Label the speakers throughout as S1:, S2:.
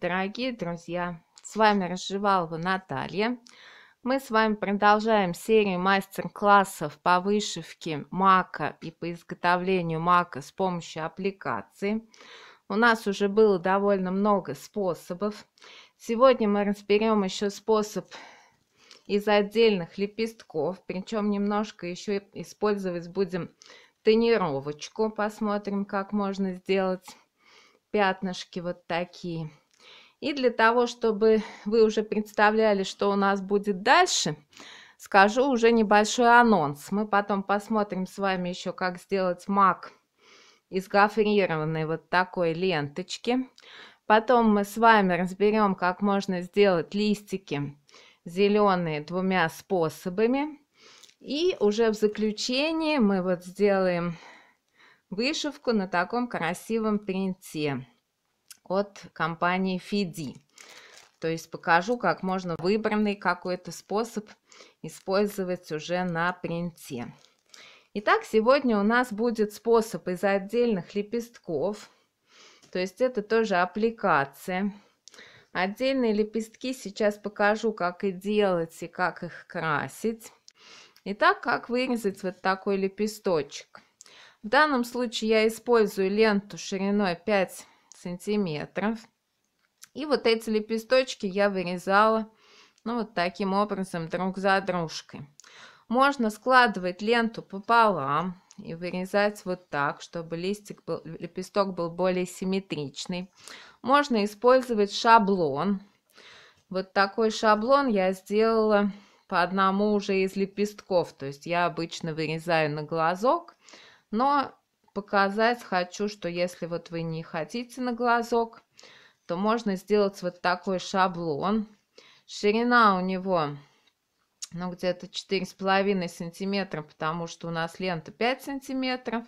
S1: дорогие друзья! С вами Разжевалова Наталья. Мы с вами продолжаем серию мастер-классов по вышивке мака и по изготовлению мака с помощью аппликации. У нас уже было довольно много способов. Сегодня мы разберем еще способ из отдельных лепестков, причем немножко еще использовать будем тонировочку. Посмотрим, как можно сделать пятнышки вот такие. И для того, чтобы вы уже представляли, что у нас будет дальше, скажу уже небольшой анонс. Мы потом посмотрим с вами еще, как сделать мак из гофрированной вот такой ленточки. Потом мы с вами разберем, как можно сделать листики зеленые двумя способами. И уже в заключении мы вот сделаем вышивку на таком красивом принте от компании Фиди. То есть покажу, как можно выбранный какой-то способ использовать уже на принте. Итак, сегодня у нас будет способ из отдельных лепестков. То есть это тоже аппликация. Отдельные лепестки сейчас покажу, как и делать и как их красить. Итак, как вырезать вот такой лепесточек. В данном случае я использую ленту шириной 5 сантиметров. И вот эти лепесточки я вырезала, ну, вот таким образом, друг за дружкой. Можно складывать ленту пополам и вырезать вот так, чтобы листик был, лепесток был более симметричный. Можно использовать шаблон. Вот такой шаблон я сделала по одному уже из лепестков. То есть я обычно вырезаю на глазок, но показать хочу, что если вот вы не хотите на глазок, то можно сделать вот такой шаблон. Ширина у него ну, где-то 4,5 сантиметра, потому что у нас лента 5 сантиметров.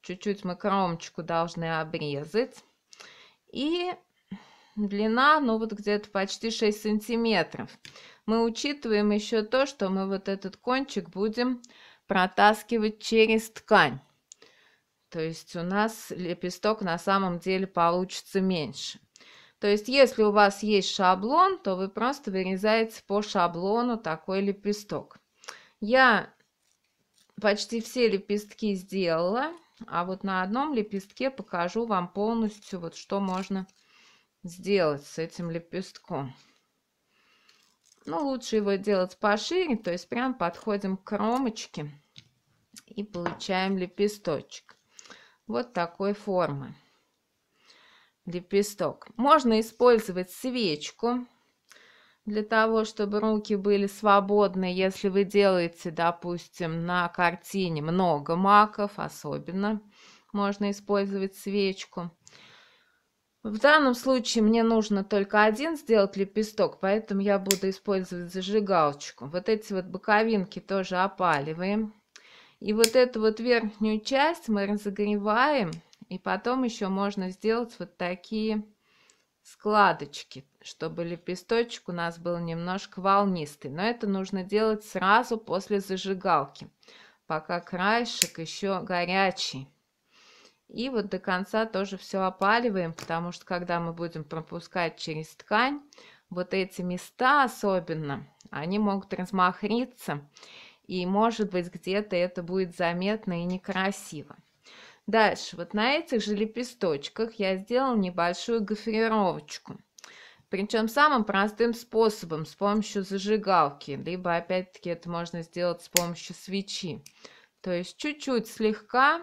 S1: Чуть-чуть мы кромочку должны обрезать. И длина, ну, вот где-то почти 6 сантиметров. Мы учитываем еще то, что мы вот этот кончик будем протаскивать через ткань. То есть у нас лепесток на самом деле получится меньше. То есть если у вас есть шаблон, то вы просто вырезаете по шаблону такой лепесток. Я почти все лепестки сделала, а вот на одном лепестке покажу вам полностью, вот что можно сделать с этим лепестком. Ну, лучше его делать пошире, то есть прям подходим к кромочке и получаем лепесточек вот такой формы лепесток. Можно использовать свечку для того, чтобы руки были свободны. Если вы делаете, допустим, на картине много маков, особенно можно использовать свечку. В данном случае мне нужно только один сделать лепесток, поэтому я буду использовать зажигалочку. Вот эти вот боковинки тоже опаливаем. И вот эту вот верхнюю часть мы разогреваем, и потом еще можно сделать вот такие складочки, чтобы лепесточек у нас был немножко волнистый. Но это нужно делать сразу после зажигалки, пока краешек еще горячий. И вот до конца тоже все опаливаем, потому что когда мы будем пропускать через ткань, вот эти места особенно, они могут размахриться и, может быть, где-то это будет заметно и некрасиво. Дальше, вот на этих же лепесточках я сделала небольшую гофрировочку. Причем самым простым способом, с помощью зажигалки, либо опять-таки это можно сделать с помощью свечи. То есть чуть-чуть слегка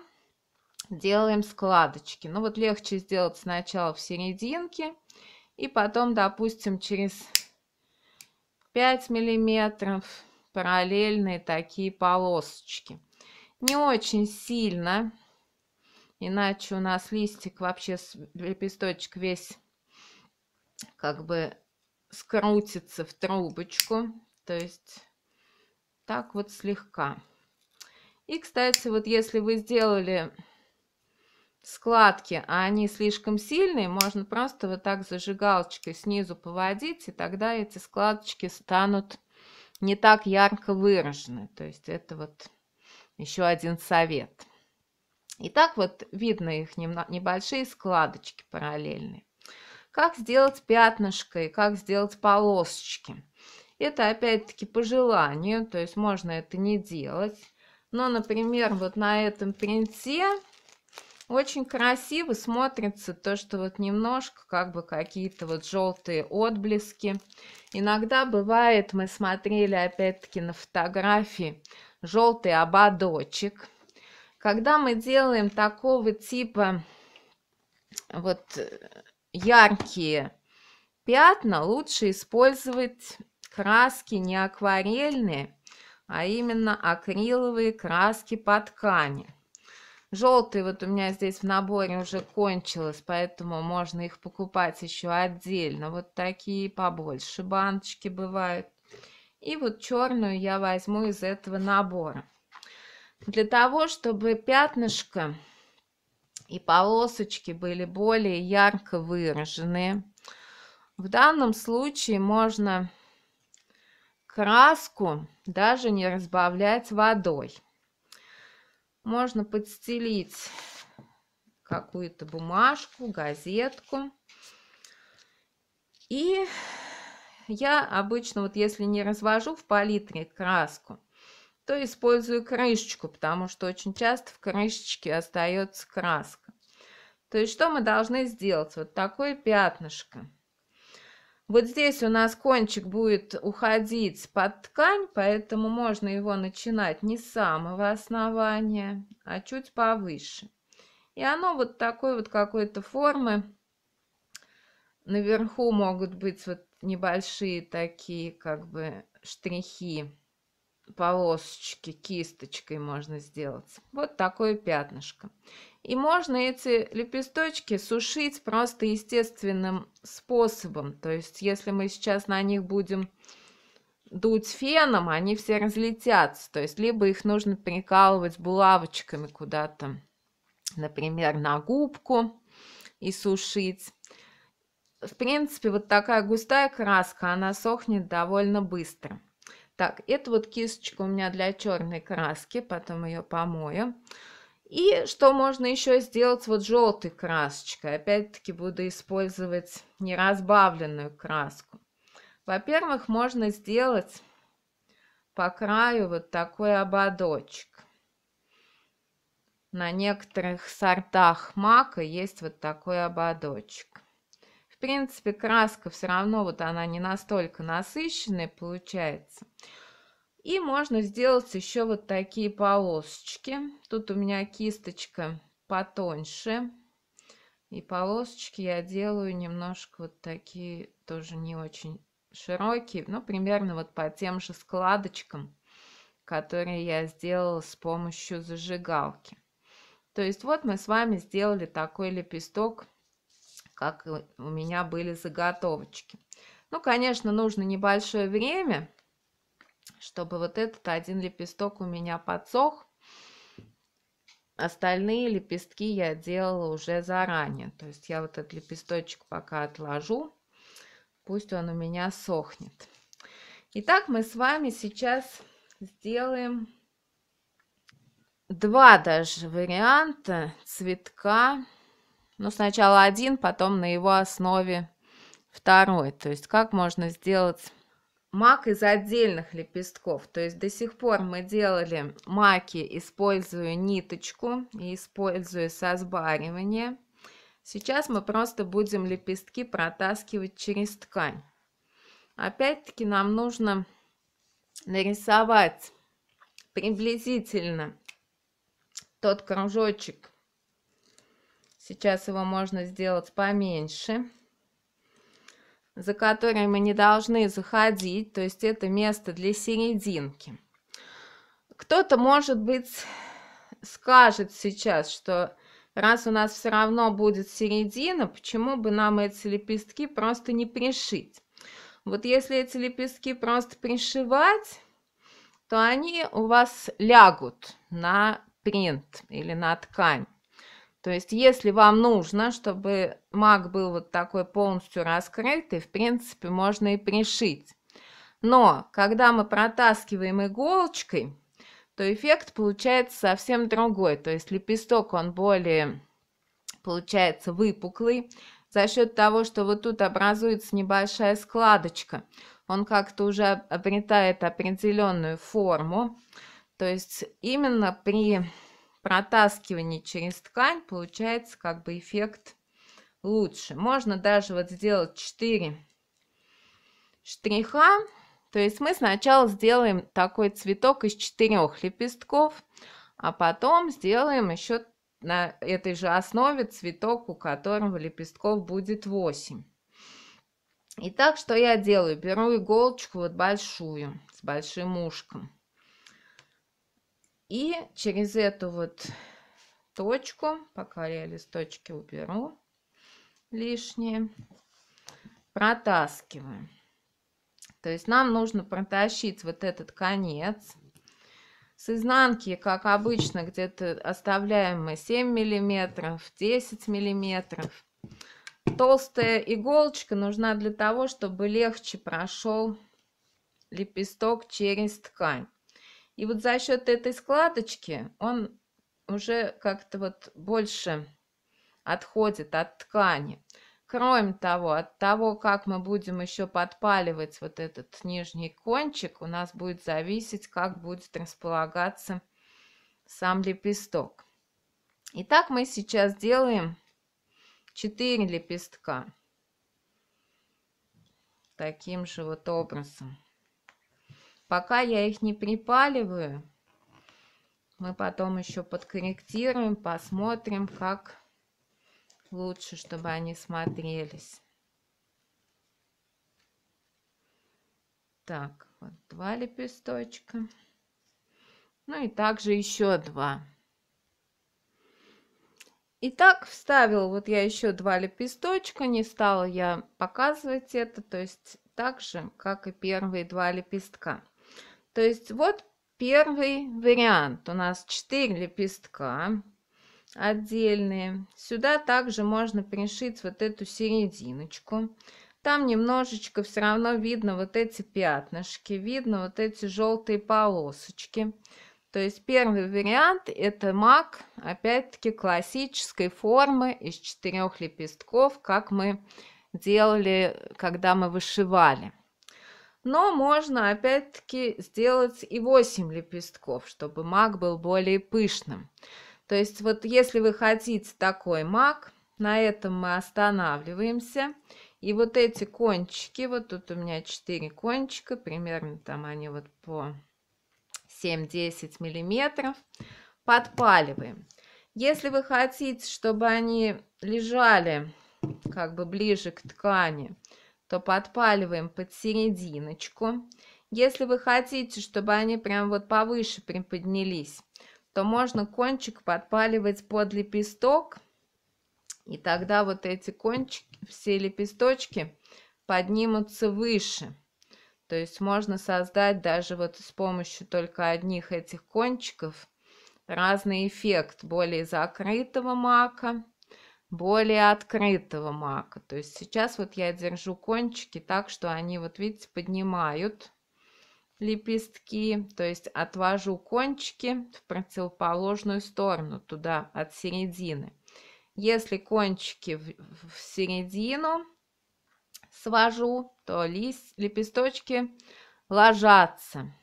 S1: делаем складочки. Ну вот легче сделать сначала в серединке и потом, допустим, через 5 миллиметров параллельные такие полосочки. Не очень сильно, иначе у нас листик вообще, лепесточек весь как бы скрутится в трубочку. То есть так вот слегка. И, кстати, вот если вы сделали складки, а они слишком сильные, можно просто вот так зажигалочкой снизу поводить, и тогда эти складочки станут не так ярко выражены. То есть это вот еще один совет. И так вот видно их небольшие складочки параллельные. Как сделать пятнышко и как сделать полосочки? Это опять-таки по желанию, то есть можно это не делать. Но, например, вот на этом принте очень красиво смотрится то, что вот немножко как бы какие-то вот желтые отблески. Иногда бывает, мы смотрели опять-таки на фотографии, желтый ободочек. Когда мы делаем такого типа вот э, яркие пятна, лучше использовать краски не акварельные, а именно акриловые краски по ткани. Желтый вот у меня здесь в наборе уже кончилось, поэтому можно их покупать еще отдельно. Вот такие побольше баночки бывают. И вот черную я возьму из этого набора. Для того, чтобы пятнышко и полосочки были более ярко выражены, в данном случае можно краску даже не разбавлять водой можно подстелить какую-то бумажку, газетку. И я обычно, вот если не развожу в палитре краску, то использую крышечку, потому что очень часто в крышечке остается краска. То есть что мы должны сделать? Вот такое пятнышко. Вот здесь у нас кончик будет уходить под ткань, поэтому можно его начинать не с самого основания, а чуть повыше. И оно вот такой вот какой-то формы. Наверху могут быть вот небольшие такие как бы штрихи, полосочки, кисточкой можно сделать. Вот такое пятнышко. И можно эти лепесточки сушить просто естественным способом. То есть, если мы сейчас на них будем дуть феном, они все разлетятся. То есть, либо их нужно прикалывать булавочками куда-то, например, на губку и сушить. В принципе, вот такая густая краска, она сохнет довольно быстро. Так, это вот кисточка у меня для черной краски, потом ее помою. И что можно еще сделать вот желтой красочкой? Опять-таки буду использовать неразбавленную краску. Во-первых, можно сделать по краю вот такой ободочек. На некоторых сортах мака есть вот такой ободочек. В принципе, краска все равно вот она не настолько насыщенная получается. И можно сделать еще вот такие полосочки. Тут у меня кисточка потоньше. И полосочки я делаю немножко вот такие, тоже не очень широкие, но примерно вот по тем же складочкам, которые я сделала с помощью зажигалки. То есть вот мы с вами сделали такой лепесток, как у меня были заготовочки. Ну, конечно, нужно небольшое время, чтобы вот этот один лепесток у меня подсох. Остальные лепестки я делала уже заранее. То есть я вот этот лепесточек пока отложу, пусть он у меня сохнет. Итак, мы с вами сейчас сделаем два даже варианта цветка. Ну, сначала один, потом на его основе второй. То есть как можно сделать мак из отдельных лепестков. То есть до сих пор мы делали маки, используя ниточку и используя сбаривания. Сейчас мы просто будем лепестки протаскивать через ткань. Опять-таки нам нужно нарисовать приблизительно тот кружочек. Сейчас его можно сделать поменьше за который мы не должны заходить, то есть это место для серединки. Кто-то, может быть, скажет сейчас, что раз у нас все равно будет середина, почему бы нам эти лепестки просто не пришить? Вот если эти лепестки просто пришивать, то они у вас лягут на принт или на ткань. То есть, если вам нужно, чтобы маг был вот такой полностью раскрытый, в принципе, можно и пришить. Но когда мы протаскиваем иголочкой, то эффект получается совсем другой. То есть лепесток, он более, получается, выпуклый. За счет того, что вот тут образуется небольшая складочка, он как-то уже обретает определенную форму. То есть именно при Протаскивание через ткань получается как бы эффект лучше. Можно даже вот сделать 4 штриха. То есть мы сначала сделаем такой цветок из четырех лепестков, а потом сделаем еще на этой же основе цветок, у которого лепестков будет 8. Итак, что я делаю? Беру иголочку вот большую, с большим ушком. И через эту вот точку, пока я листочки уберу лишние, протаскиваем. То есть нам нужно протащить вот этот конец. С изнанки, как обычно, где-то оставляем мы 7 миллиметров, 10 миллиметров. Толстая иголочка нужна для того, чтобы легче прошел лепесток через ткань. И вот за счет этой складочки он уже как-то вот больше отходит от ткани. Кроме того, от того, как мы будем еще подпаливать вот этот нижний кончик, у нас будет зависеть, как будет располагаться сам лепесток. Итак, мы сейчас делаем 4 лепестка таким же вот образом. Пока я их не припаливаю, мы потом еще подкорректируем, посмотрим, как лучше, чтобы они смотрелись. Так, вот два лепесточка. Ну и также еще два. Итак, вставил вот я еще два лепесточка, не стала я показывать это, то есть так же, как и первые два лепестка. То есть вот первый вариант. У нас 4 лепестка отдельные. Сюда также можно пришить вот эту серединочку. Там немножечко все равно видно вот эти пятнышки, видно вот эти желтые полосочки. То есть первый вариант это мак, опять-таки классической формы из четырех лепестков, как мы делали, когда мы вышивали но можно опять-таки сделать и 8 лепестков, чтобы мак был более пышным. То есть вот если вы хотите такой мак, на этом мы останавливаемся. И вот эти кончики, вот тут у меня 4 кончика, примерно там они вот по 7-10 миллиметров, подпаливаем. Если вы хотите, чтобы они лежали как бы ближе к ткани, то подпаливаем под серединочку. Если вы хотите, чтобы они прям вот повыше приподнялись, то можно кончик подпаливать под лепесток. И тогда вот эти кончики, все лепесточки поднимутся выше. То есть можно создать даже вот с помощью только одних этих кончиков разный эффект более закрытого мака более открытого мака. То есть сейчас вот я держу кончики так, что они, вот видите, поднимают лепестки, то есть отвожу кончики в противоположную сторону, туда от середины. Если кончики в, в середину свожу, то лист, лепесточки ложатся.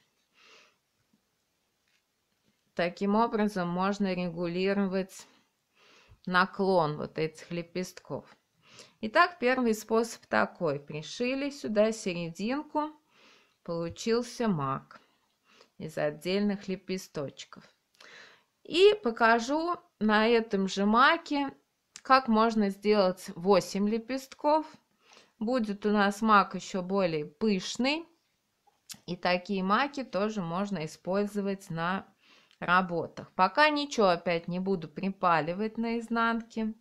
S1: Таким образом можно регулировать наклон вот этих лепестков. Итак, первый способ такой. Пришили сюда серединку, получился мак из отдельных лепесточков. И покажу на этом же маке, как можно сделать 8 лепестков. Будет у нас мак еще более пышный. И такие маки тоже можно использовать на работах. Пока ничего опять не буду припаливать на изнанке.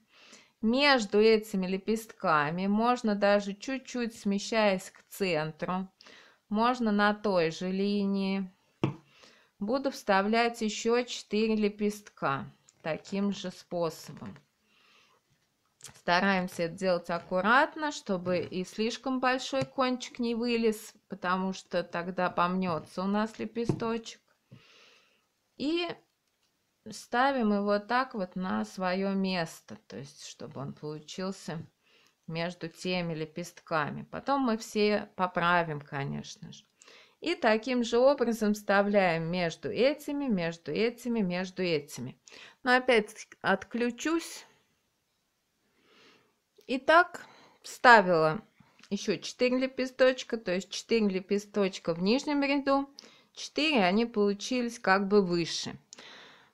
S1: Между этими лепестками можно даже чуть-чуть смещаясь к центру, можно на той же линии. Буду вставлять еще 4 лепестка таким же способом. Стараемся это делать аккуратно, чтобы и слишком большой кончик не вылез, потому что тогда помнется у нас лепесточек. И ставим его так вот на свое место, то есть чтобы он получился между теми лепестками. Потом мы все поправим, конечно же. И таким же образом вставляем между этими, между этими, между этими. Но опять отключусь. Итак, вставила еще 4 лепесточка, то есть 4 лепесточка в нижнем ряду 4, они получились как бы выше.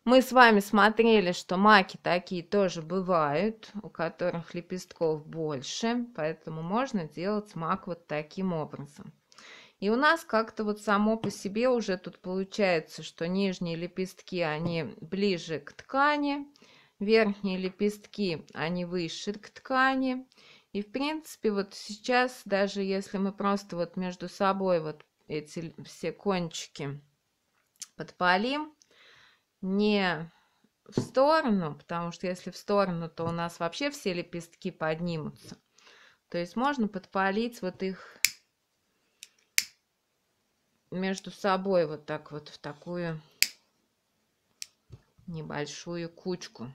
S1: Мы с вами смотрели, что маки такие тоже бывают, у которых лепестков больше, поэтому можно делать мак вот таким образом. И у нас как-то вот само по себе уже тут получается, что нижние лепестки, они ближе к ткани, верхние лепестки, они выше к ткани. И, в принципе, вот сейчас, даже если мы просто вот между собой вот эти все кончики подпалим. Не в сторону, потому что если в сторону, то у нас вообще все лепестки поднимутся. То есть можно подпалить вот их между собой вот так вот в такую небольшую кучку.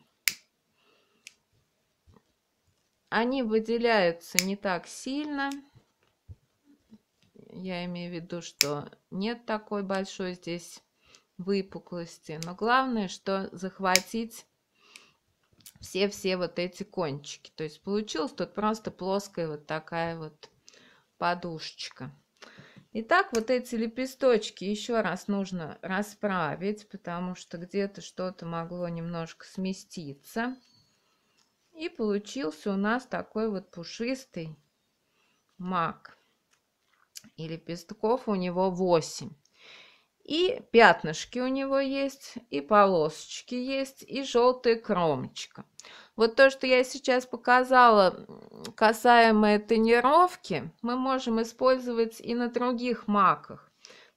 S1: Они выделяются не так сильно. Я имею в виду, что нет такой большой здесь выпуклости. Но главное, что захватить все-все вот эти кончики. То есть получилась тут просто плоская вот такая вот подушечка. Итак, вот эти лепесточки еще раз нужно расправить, потому что где-то что-то могло немножко сместиться. И получился у нас такой вот пушистый мак и лепестков у него 8. И пятнышки у него есть, и полосочки есть, и желтая кромочка. Вот то, что я сейчас показала касаемо тонировки, мы можем использовать и на других маках.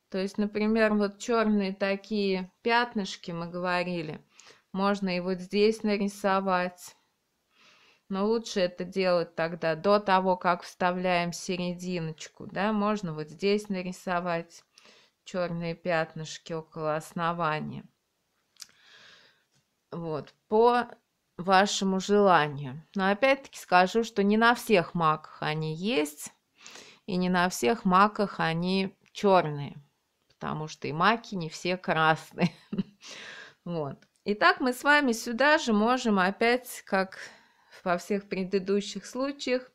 S1: То есть, например, вот черные такие пятнышки, мы говорили, можно и вот здесь нарисовать. Но лучше это делать тогда до того, как вставляем серединочку, да, можно вот здесь нарисовать черные пятнышки около основания. Вот, по вашему желанию. Но опять-таки скажу, что не на всех маках они есть, и не на всех маках они черные, потому что и маки не все красные. Вот. Итак, мы с вами сюда же можем опять, как во всех предыдущих случаях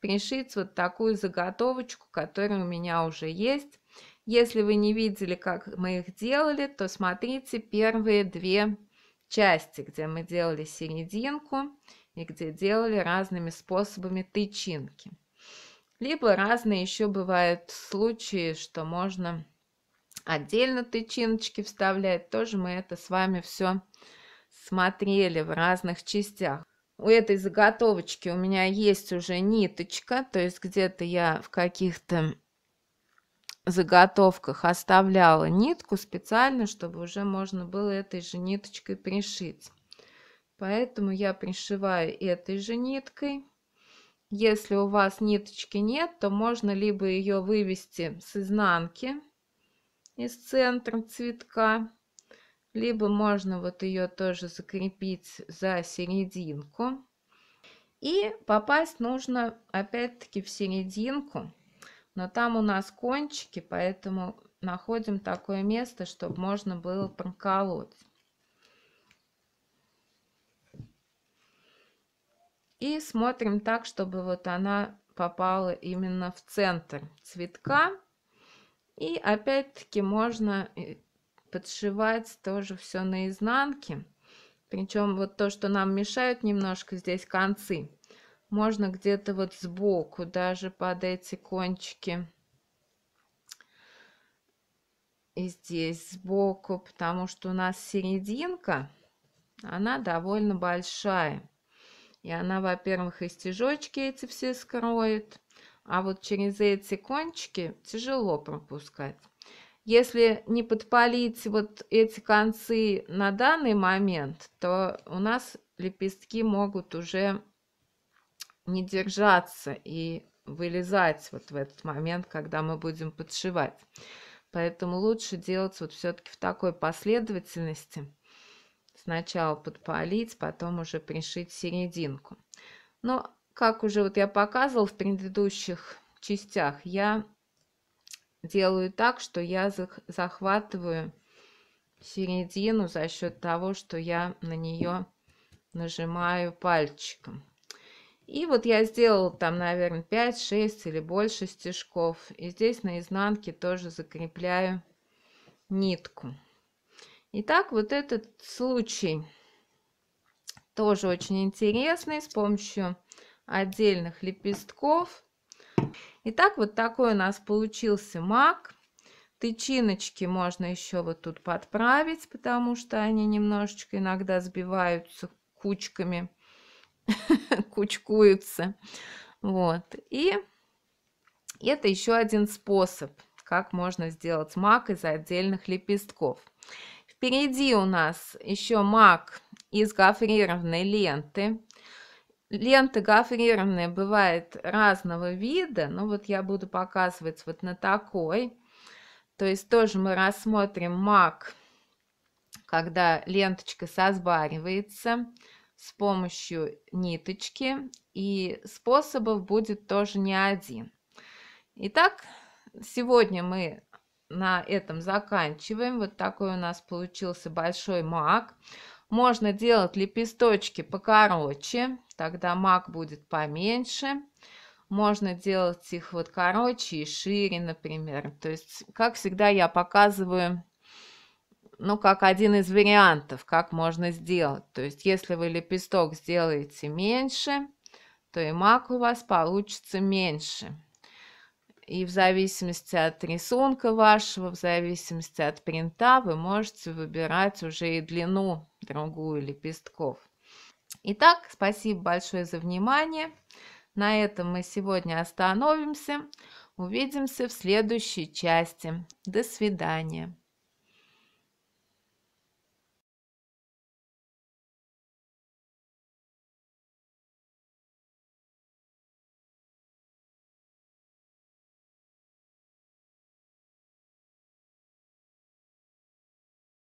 S1: пришить вот такую заготовочку, которая у меня уже есть. Если вы не видели, как мы их делали, то смотрите первые две части, где мы делали серединку и где делали разными способами тычинки. Либо разные еще бывают случаи, что можно отдельно тычиночки вставлять. Тоже мы это с вами все смотрели в разных частях у этой заготовочки у меня есть уже ниточка, то есть где-то я в каких-то заготовках оставляла нитку специально, чтобы уже можно было этой же ниточкой пришить. Поэтому я пришиваю этой же ниткой. Если у вас ниточки нет, то можно либо ее вывести с изнанки, из центра цветка, либо можно вот ее тоже закрепить за серединку. И попасть нужно опять-таки в серединку, но там у нас кончики, поэтому находим такое место, чтобы можно было проколоть. И смотрим так, чтобы вот она попала именно в центр цветка. И опять-таки можно э, подшивать тоже все наизнанке. Причем вот то, что нам мешают немножко здесь концы, можно где-то вот сбоку, даже под эти кончики. И здесь сбоку, потому что у нас серединка, она довольно большая. И она, во-первых, и стежочки эти все скроет, а вот через эти кончики тяжело пропускать если не подпалить вот эти концы на данный момент, то у нас лепестки могут уже не держаться и вылезать вот в этот момент, когда мы будем подшивать. Поэтому лучше делать вот все-таки в такой последовательности. Сначала подпалить, потом уже пришить серединку. Но, как уже вот я показывал в предыдущих частях, я делаю так, что я захватываю середину за счет того, что я на нее нажимаю пальчиком. И вот я сделала там, наверное, 5, 6 или больше стежков. И здесь на изнанке тоже закрепляю нитку. Итак, вот этот случай тоже очень интересный с помощью отдельных лепестков. Итак, вот такой у нас получился мак. Тычиночки можно еще вот тут подправить, потому что они немножечко иногда сбиваются кучками, кучкуются. Вот. И это еще один способ, как можно сделать мак из отдельных лепестков. Впереди у нас еще мак из гофрированной ленты. Ленты гофрированные бывают разного вида, ну вот я буду показывать вот на такой. То есть тоже мы рассмотрим мак, когда ленточка созбаривается с помощью ниточки, и способов будет тоже не один. Итак, сегодня мы на этом заканчиваем. Вот такой у нас получился большой мак. Можно делать лепесточки покороче, Тогда маг будет поменьше. Можно делать их вот короче и шире, например. То есть, как всегда, я показываю, ну, как один из вариантов, как можно сделать. То есть, если вы лепесток сделаете меньше, то и мак у вас получится меньше. И в зависимости от рисунка вашего, в зависимости от принта, вы можете выбирать уже и длину другую лепестков. Итак, спасибо большое за внимание. На этом мы сегодня остановимся. Увидимся в следующей части. До свидания.